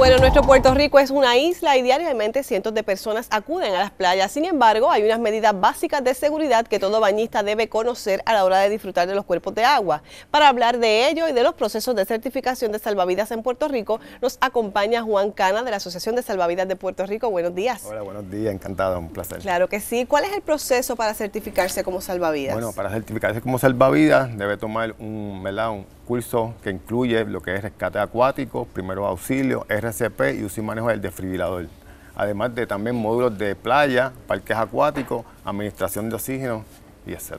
Bueno, nuestro Puerto Rico es una isla y diariamente cientos de personas acuden a las playas. Sin embargo, hay unas medidas básicas de seguridad que todo bañista debe conocer a la hora de disfrutar de los cuerpos de agua. Para hablar de ello y de los procesos de certificación de salvavidas en Puerto Rico, nos acompaña Juan Cana de la Asociación de Salvavidas de Puerto Rico. Buenos días. Hola, buenos días, encantado, un placer. Claro que sí. ¿Cuál es el proceso para certificarse como salvavidas? Bueno, para certificarse como salvavidas debe tomar un, melón curso que incluye lo que es rescate acuático, primeros auxilios, RCP y uso y manejo del desfibrilador. Además de también módulos de playa, parques acuáticos, administración de oxígeno y etc.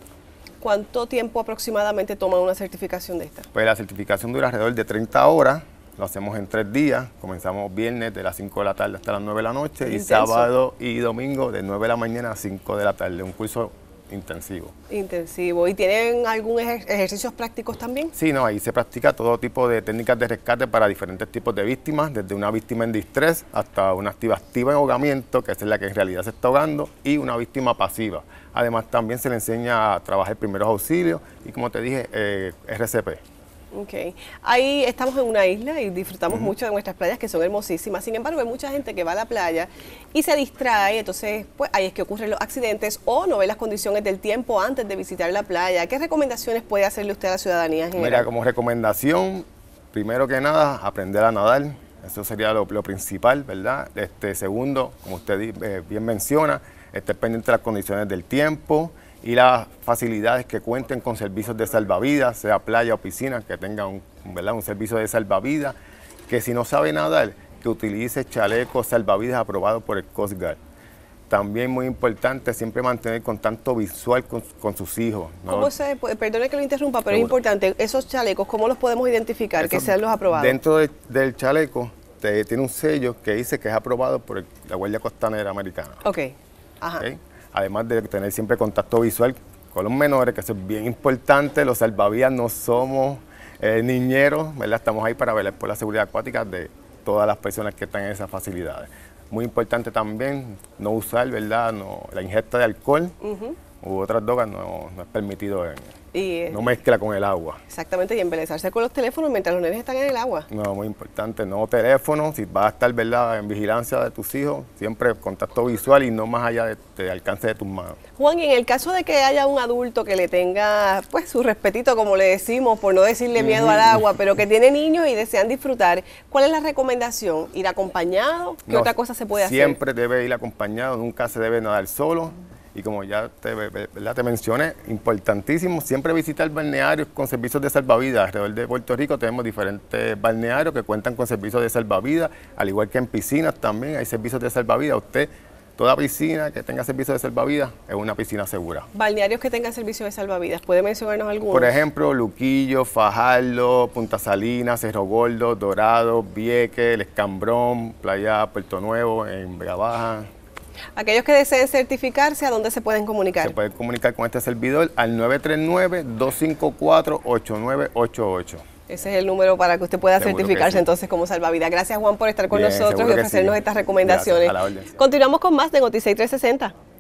¿Cuánto tiempo aproximadamente toma una certificación de esta? Pues la certificación dura alrededor de 30 horas, lo hacemos en tres días, comenzamos viernes de las 5 de la tarde hasta las 9 de la noche y sábado y domingo de 9 de la mañana a 5 de la tarde, un curso intensivo. Intensivo. ¿Y tienen algún ejercicios prácticos también? Sí, no, ahí se practica todo tipo de técnicas de rescate para diferentes tipos de víctimas, desde una víctima en distrés hasta una activa activa en ahogamiento, que es la que en realidad se está ahogando, y una víctima pasiva. Además también se le enseña a trabajar primeros auxilios y como te dije, eh, RCP. Ok. Ahí estamos en una isla y disfrutamos mucho de nuestras playas que son hermosísimas. Sin embargo, hay mucha gente que va a la playa y se distrae. Entonces, pues ahí es que ocurren los accidentes o no ve las condiciones del tiempo antes de visitar la playa. ¿Qué recomendaciones puede hacerle usted a la ciudadanía Mira, como recomendación, primero que nada, aprender a nadar. Eso sería lo, principal, ¿verdad? Este, segundo, como usted eh, bien menciona, estar pendiente de las condiciones del tiempo y las facilidades que cuenten con servicios de salvavidas, sea playa o piscina, que tengan un, un servicio de salvavidas, que si no sabe nadar, que utilice chalecos salvavidas aprobados por el Coast Guard. También muy importante siempre mantener contacto visual con, sus hijos. ¿Cómo se, perdone que lo interrumpa, pero es importante, esos chalecos, ¿cómo los podemos identificar, que sean los aprobados? Dentro del chaleco te, tiene un sello que dice que es aprobado por la Guardia Costanera Americana. Ok, ajá además de tener siempre contacto visual con los menores, que eso es bien importante, los salvavidas no somos eh, niñeros, ¿verdad? estamos ahí para velar por la seguridad acuática de todas las personas que están en esas facilidades. Muy importante también no usar ¿verdad? la ingesta de alcohol u otras drogas no, no es permitido en, no mezcla con el agua. Exactamente, y embelezarse con los teléfonos mientras los nenes están en el agua. No, muy importante, no teléfono, si vas a estar ¿verdad? en vigilancia de tus hijos, siempre contacto visual y no más allá de alcance de tus manos. Juan, y en el caso de que haya un adulto que le tenga pues su respetito, como le decimos, por no decirle miedo al agua, pero que tiene niños y desean disfrutar, ¿cuál es la recomendación? ¿Ir acompañado? ¿Qué otra cosa se puede hacer? Siempre debe ir acompañado, nunca se debe nadar solo y como ya te, te mencioné, importantísimo siempre visitar balnearios con servicios de salvavidas. Alrededor de Puerto Rico tenemos diferentes balnearios que cuentan con servicios de salvavidas, al igual que en piscinas también hay servicios de salvavidas. Usted toda piscina que tenga servicio de salvavidas es una piscina segura. Balnearios que tengan servicios de salvavidas, ¿puede mencionarnos algunos? Por ejemplo, Luquillo, Fajardo, Punta Salinas, Cerro Gordo, Dorado, Vieque, El Escambrón, Playa Puerto Nuevo, en Vega Baja. Aquellos que deseen certificarse, ¿a dónde se pueden comunicar? Se pueden comunicar con este servidor al 939-254-8988. Ese es el número para que usted pueda certificarse entonces como salvavidas. Gracias Juan por estar con nosotros y ofrecernos estas recomendaciones. Continuamos con más de Noticias 360.